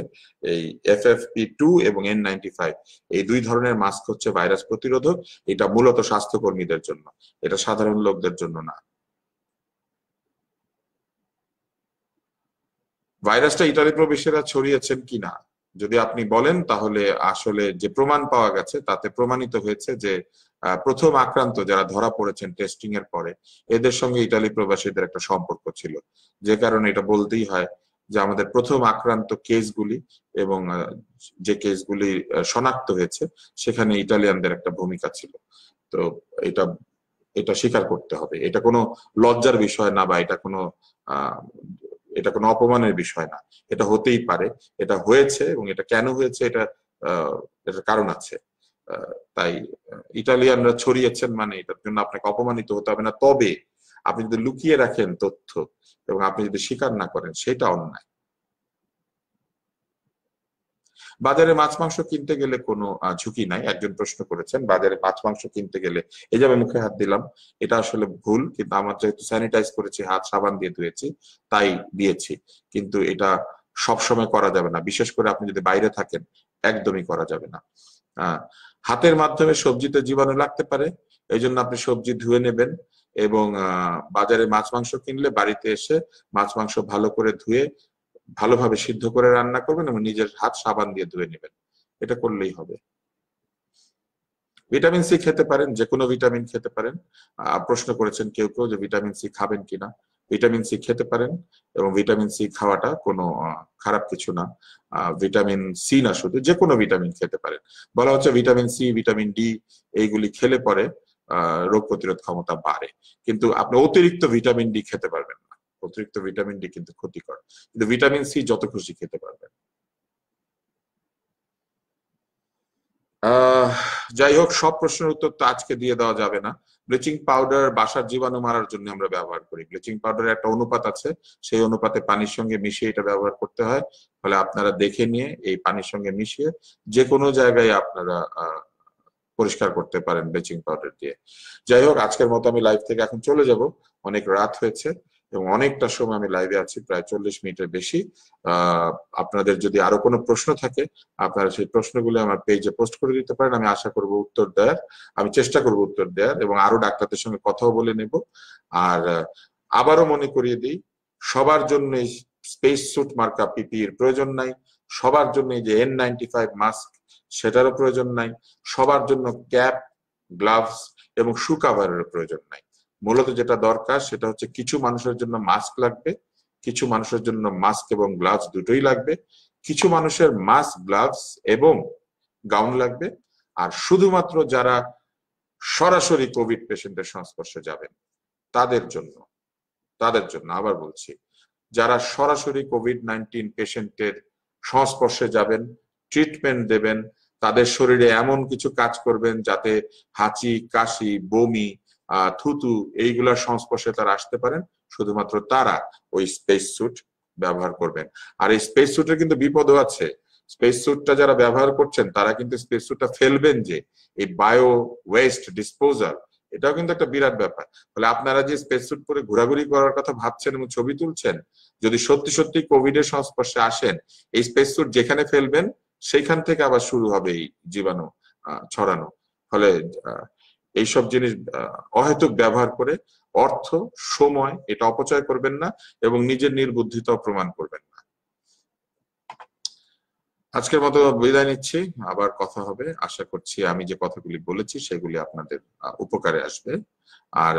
এই এফএফপি টু এবং এন নাইনটি ফাইভ এই দুই ধরনের মাস্ক হচ্ছে ভাইরাস প্রতিরোধক এটা মূলত স্বাস্থ্যকর্মীদের জন্য এটা সাধারণ লোকদের জন্য না ভাইরাসটা ইটালি প্রবেশেরা ছড়িয়েছেন কিনা যদি আপনি বলেন তাহলে আসলে যে প্রমাণ পাওয়া গেছে তাতে প্রমাণিত হয়েছে যে প্রথম আক্রান্ত যারা ধরা পড়েছেন টেস্টিং এর পরে এদের সঙ্গে ইটালি প্রবাসীদের একটা সম্পর্ক ছিল যে কারণে এটা বলতেই হয় যে আমাদের প্রথম আক্রান্ত কেসগুলি এবং যে কেসগুলি শনাক্ত হয়েছে সেখানে ইটালিয়ানদের একটা ভূমিকা ছিল তো এটা এটা স্বীকার করতে হবে এটা কোনো লজ্জার বিষয় না বা এটা কোনো এটা কোনো অপমানের বিষয় না এটা হতেই পারে এটা হয়েছে এবং এটা কেন হয়েছে এটা এটার কারণ আছে তাই ইটালিয়ানরা ছড়িয়েছেন মানে এটার জন্য আপনাকে অপমানিত হতে হবে না তবে আপনি যদি লুকিয়ে রাখেন তথ্য এবং আপনি যদি স্বীকার না করেন সেটা অন্যায় বাজারে মাছ মাংস কিনতে গেলে কোনো ঝুঁকি নাই একজন প্রশ্ন করেছেন বাজারে মাছ মাংস কিনতে গেলে এই যে আমি মুখে হাত দিলাম এটা আসলে ভুল কিন্তু আমার যেহেতু স্যানিটাইজ করেছি হাত সাবান দিয়ে ধুয়েছি তাই দিয়েছি কিন্তু এটা সবসময় করা যাবে না বিশেষ করে আপনি যদি বাইরে থাকেন একদমই করা যাবে না হাতের মাধ্যমে সবজিতে জীবাণু লাগতে পারে এই জন্য আপনি সবজি ধুয়ে নেবেন এবং বাজারে মাছ মাংস কিনলে বাড়িতে এসে মাছ মাংস ভালো করে ধুয়ে ভালোভাবে সিদ্ধ করে রান্না করবেন এবং নিজের হাত সাবান দিয়ে ধুয়ে নেবেন এটা করলেই হবে ভিটামিন সি খেতে পারেন যে কোনো ভিটামিন খেতে পারেন প্রশ্ন করেছেন কেউ কেউ যে ভিটামিন সি খাবেন কিনা ভিটামিন সি খেতে পারেন এবং ভিটামিন সি খাওয়াটা কোনো খারাপ কিছু না ভিটামিন সি না শুধু যে কোনো ভিটামিন খেতে পারেন বলা হচ্ছে ভিটামিন সি ভিটামিন ডি এইগুলি খেলে পরে রোগ প্রতিরোধ ক্ষমতা বাড়ে কিন্তু আপনি অতিরিক্ত ভিটামিন ডি খেতে পারবেন না অতিরিক্ত ভিটামিন ডি কিন্তু ক্ষতিকর কিন্তু ভিটামিন সি যত খুশি খেতে পারবেন যাই হোক সব প্রশ্নের উত্তর তো আজকে দিয়ে দেওয়া যাবে না ব্লিচিং পাউডার বাসার জীবাণু মারার জন্য আমরা ব্যবহার করি ব্লিচিং পাউডার একটা অনুপাত আছে সেই অনুপাতে পানির সঙ্গে মিশিয়ে এটা ব্যবহার করতে হয় ফলে আপনারা দেখে নিয়ে এই পানির সঙ্গে মিশিয়ে যে কোনো জায়গায় আপনারা পরিষ্কার করতে পারেন ব্লিচিং পাউডার দিয়ে যাই হোক আজকের মতো আমি লাইভ থেকে এখন চলে যাব অনেক রাত হয়েছে এবং অনেকটা সময় আমি লাইভে আছি প্রায় চল্লিশ মিনিটের বেশি আপনাদের যদি আরো কোনো প্রশ্ন থাকে আপনারা সেই প্রশ্নগুলি আমার পেজে পোস্ট করে দিতে পারেন আমি আশা করব উত্তর দেওয়ার আমি চেষ্টা করব উত্তর দেওয়ার এবং আরো ডাক্তারদের সঙ্গে কথাও বলে নেব আর আবারও মনে করিয়ে দিই সবার জন্য স্পেস স্যুট মার্কা পিপির প্রয়োজন নাই সবার জন্য যে এন নাইনটি ফাইভ মাস্ক সেটারও প্রয়োজন নাই সবার জন্য ক্যাপ গ্লাভস এবং শু কাভারের প্রয়োজন নাই মূলত যেটা দরকার সেটা হচ্ছে কিছু মানুষের জন্য মাস্ক লাগবে কিছু মানুষের জন্য মাস্ক এবং গ্লাভস দুটোই লাগবে কিছু মানুষের মাস্ক গ্লাভস এবং গাউন লাগবে আর শুধুমাত্র যারা সরাসরি কোভিড পেশেন্টের সংস্পর্শে যাবেন তাদের জন্য তাদের জন্য আবার বলছি যারা সরাসরি কোভিড নাইন্টিন পেশেন্টের সংস্পর্শে যাবেন ট্রিটমেন্ট দেবেন তাদের শরীরে এমন কিছু কাজ করবেন যাতে হাঁচি কাশি বমি থুতু এইগুলার সংস্পর্শে তারা আসতে পারেন শুধুমাত্র তারা ওই স্পেস স্যুট ব্যবহার করবেন আর এই স্পেস স্যুটের কিন্তু বিপদও আছে স্পেস স্যুটটা যারা ব্যবহার করছেন তারা কিন্তু স্পেস স্যুটটা ফেলবেন যে এই বায়ো ওয়েস্ট ডিসপোজাল এটাও কিন্তু একটা বিরাট ব্যাপার ফলে আপনারা যে স্পেস স্যুট পরে ঘোরাঘুরি করার কথা ভাবছেন এবং ছবি তুলছেন যদি সত্যি সত্যি কোভিড এর সংস্পর্শে আসেন এই স্পেস স্যুট যেখানে ফেলবেন সেখান থেকে আবার শুরু হবে এই জীবাণু ছড়ানো ফলে এইসব জিনিস অহেতুক ব্যবহার করে অর্থ সময় এটা অপচয় করবেন না এবং নিজের নির্বুদ্ধিতা প্রমাণ করবেন না আজকের মতো বিদায় নিচ্ছি আবার কথা হবে আশা করছি আমি যে কথাগুলি বলেছি সেগুলি আপনাদের উপকারে আসবে আর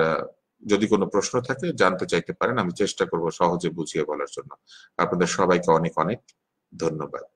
যদি কোনো প্রশ্ন থাকে জানতে চাইতে পারেন আমি চেষ্টা করব সহজে বুঝিয়ে বলার জন্য আপনাদের সবাইকে অনেক অনেক ধন্যবাদ